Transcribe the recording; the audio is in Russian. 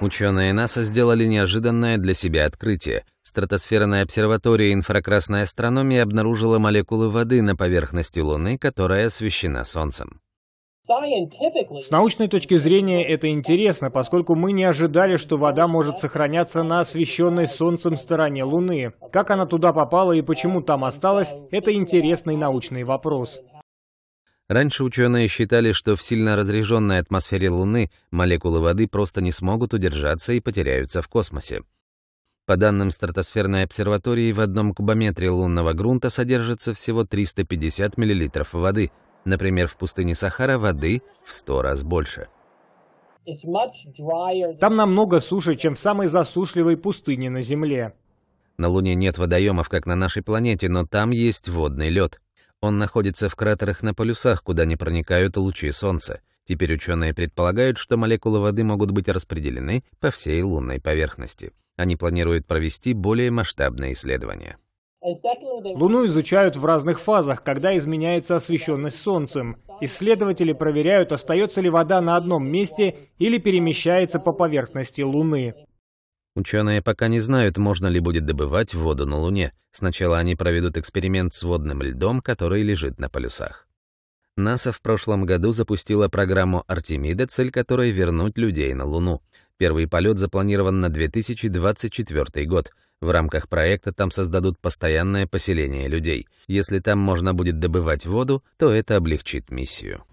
Ученые НАСА сделали неожиданное для себя открытие. Стратосферная обсерватория инфракрасной астрономии обнаружила молекулы воды на поверхности Луны, которая освещена Солнцем. С научной точки зрения это интересно, поскольку мы не ожидали, что вода может сохраняться на освещенной Солнцем стороне Луны. Как она туда попала и почему там осталась, это интересный научный вопрос. Раньше ученые считали, что в сильно разреженной атмосфере Луны молекулы воды просто не смогут удержаться и потеряются в космосе. По данным стратосферной обсерватории, в одном кубометре лунного грунта содержится всего 350 мл воды. Например, в пустыне Сахара воды в 100 раз больше. Там намного суше, чем в самой засушливой пустыне на Земле. На Луне нет водоемов, как на нашей планете, но там есть водный лед. Он находится в кратерах на полюсах, куда не проникают лучи Солнца. Теперь ученые предполагают, что молекулы воды могут быть распределены по всей лунной поверхности. Они планируют провести более масштабные исследования. Луну изучают в разных фазах, когда изменяется освещенность Солнцем. Исследователи проверяют, остается ли вода на одном месте или перемещается по поверхности Луны. Ученые пока не знают, можно ли будет добывать воду на Луне. Сначала они проведут эксперимент с водным льдом, который лежит на полюсах. НАСА в прошлом году запустила программу «Артемида», цель которой — вернуть людей на Луну. Первый полет запланирован на 2024 год. В рамках проекта там создадут постоянное поселение людей. Если там можно будет добывать воду, то это облегчит миссию.